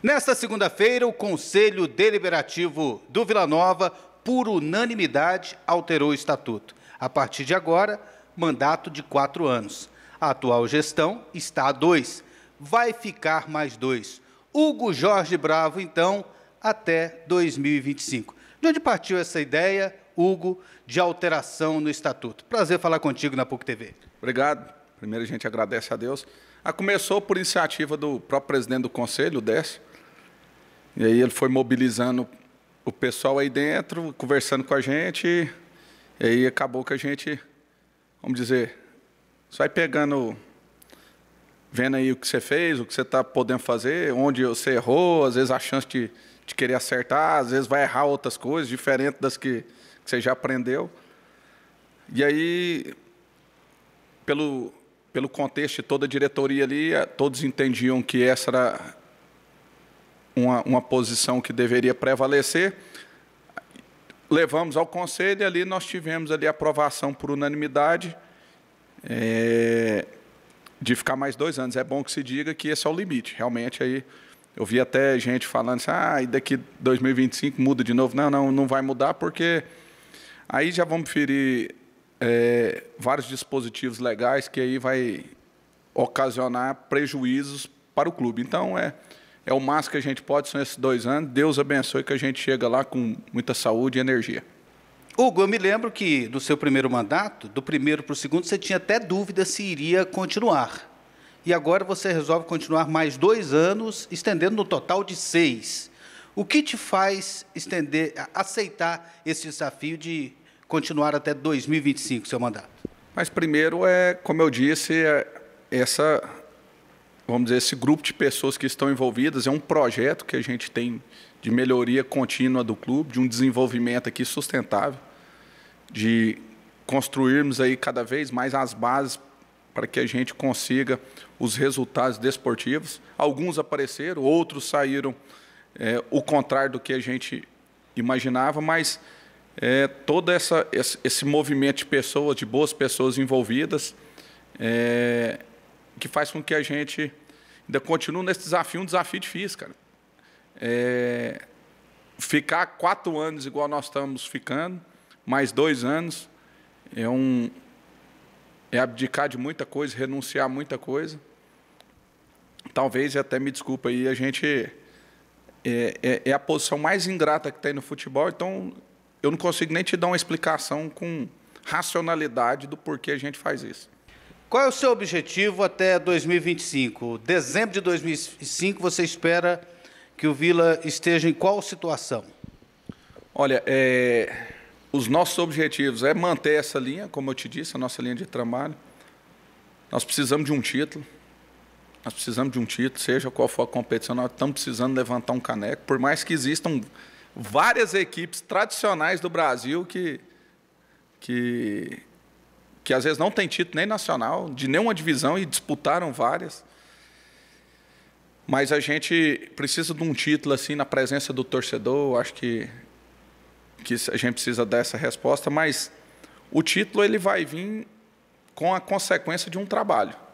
Nesta segunda-feira, o Conselho Deliberativo do Vila Nova, por unanimidade, alterou o estatuto. A partir de agora, mandato de quatro anos. A atual gestão está a dois. Vai ficar mais dois. Hugo Jorge Bravo, então, até 2025. De onde partiu essa ideia, Hugo, de alteração no estatuto? Prazer falar contigo na PUC TV. Obrigado. Primeiro, a gente agradece a Deus. A ah, começou por iniciativa do próprio presidente do conselho, o Décio, e aí ele foi mobilizando o pessoal aí dentro, conversando com a gente, e aí acabou que a gente, vamos dizer, sai pegando, vendo aí o que você fez, o que você está podendo fazer, onde você errou, às vezes a chance de, de querer acertar, às vezes vai errar outras coisas, diferente das que, que você já aprendeu. E aí, pelo, pelo contexto de toda a diretoria ali, todos entendiam que essa era uma, uma posição que deveria prevalecer. Levamos ao conselho e ali nós tivemos ali aprovação por unanimidade é, de ficar mais dois anos. É bom que se diga que esse é o limite. Realmente aí eu vi até gente falando assim, ah, e daqui 2025 muda de novo. Não, não, não vai mudar porque aí já vamos ferir é, vários dispositivos legais que aí vai ocasionar prejuízos para o clube. Então é é o máximo que a gente pode, são esses dois anos. Deus abençoe que a gente chega lá com muita saúde e energia. Hugo, eu me lembro que no seu primeiro mandato, do primeiro para o segundo, você tinha até dúvida se iria continuar. E agora você resolve continuar mais dois anos, estendendo no total de seis. O que te faz estender, aceitar esse desafio de continuar até 2025, seu mandato? Mas primeiro é, como eu disse, é essa vamos dizer, esse grupo de pessoas que estão envolvidas é um projeto que a gente tem de melhoria contínua do clube, de um desenvolvimento aqui sustentável, de construirmos aí cada vez mais as bases para que a gente consiga os resultados desportivos. Alguns apareceram, outros saíram é, o contrário do que a gente imaginava, mas é, todo essa, esse, movimento de pessoas, de boas pessoas envolvidas, é, que faz com que a gente ainda continue nesse desafio, um desafio difícil, cara. É, ficar quatro anos igual nós estamos ficando, mais dois anos, é um é abdicar de muita coisa, renunciar a muita coisa. Talvez, até me desculpa aí, a gente é, é, é a posição mais ingrata que tem no futebol, então eu não consigo nem te dar uma explicação com racionalidade do porquê a gente faz isso. Qual é o seu objetivo até 2025? Dezembro de 2005, você espera que o Vila esteja em qual situação? Olha, é, os nossos objetivos é manter essa linha, como eu te disse, a nossa linha de trabalho. Nós precisamos de um título. Nós precisamos de um título, seja qual for a competição, nós estamos precisando levantar um caneco, por mais que existam várias equipes tradicionais do Brasil que, que, que às vezes não tem título nem nacional, de nenhuma divisão e disputaram várias. Mas a gente precisa de um título assim na presença do torcedor, acho que que a gente precisa dessa resposta, mas o título ele vai vir com a consequência de um trabalho.